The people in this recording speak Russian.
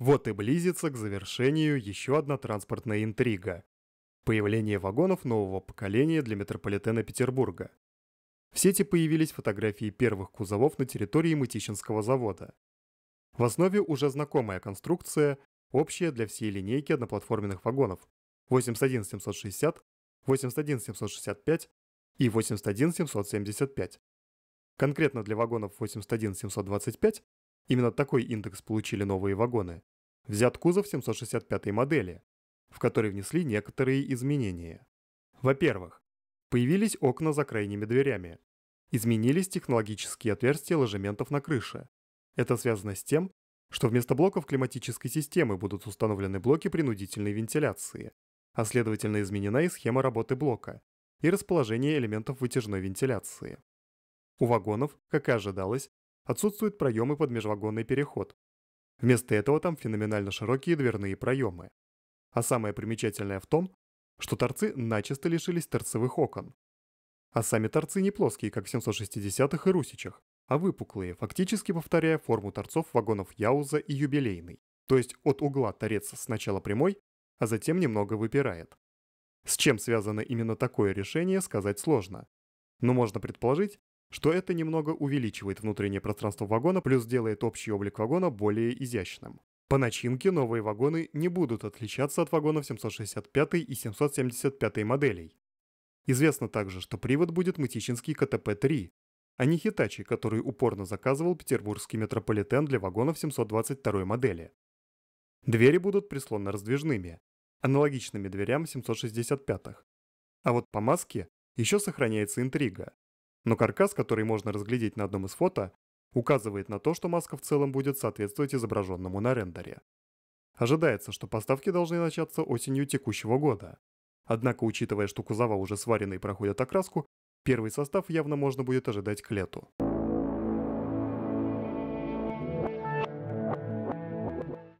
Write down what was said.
Вот и близится к завершению еще одна транспортная интрига – появление вагонов нового поколения для метрополитена Петербурга. В сети появились фотографии первых кузовов на территории Мытищинского завода. В основе уже знакомая конструкция, общая для всей линейки одноплатформенных вагонов 81760, 81765 и 81775. Конкретно для вагонов 81725 именно такой индекс получили новые вагоны. Взят кузов 765 модели, в который внесли некоторые изменения. Во-первых, появились окна за крайними дверями. Изменились технологические отверстия ложементов на крыше. Это связано с тем, что вместо блоков климатической системы будут установлены блоки принудительной вентиляции, а следовательно изменена и схема работы блока, и расположение элементов вытяжной вентиляции. У вагонов, как и ожидалось, отсутствуют проемы под межвагонный переход, Вместо этого там феноменально широкие дверные проемы. А самое примечательное в том, что торцы начисто лишились торцевых окон. А сами торцы не плоские, как в 760-х и русичах, а выпуклые, фактически повторяя форму торцов вагонов Яуза и юбилейной. То есть от угла торец сначала прямой, а затем немного выпирает. С чем связано именно такое решение, сказать сложно. Но можно предположить, что это немного увеличивает внутреннее пространство вагона, плюс делает общий облик вагона более изящным. По начинке новые вагоны не будут отличаться от вагонов 765 и 775 моделей. Известно также, что привод будет мытищинский КТП-3, а не Хитачи, который упорно заказывал петербургский метрополитен для вагонов 722 модели. Двери будут прислонно-раздвижными, аналогичными дверям 765-х. А вот по маске еще сохраняется интрига. Но каркас, который можно разглядеть на одном из фото, указывает на то, что маска в целом будет соответствовать изображенному на рендере. Ожидается, что поставки должны начаться осенью текущего года. Однако, учитывая, что кузова уже сварены и проходят окраску, первый состав явно можно будет ожидать к лету.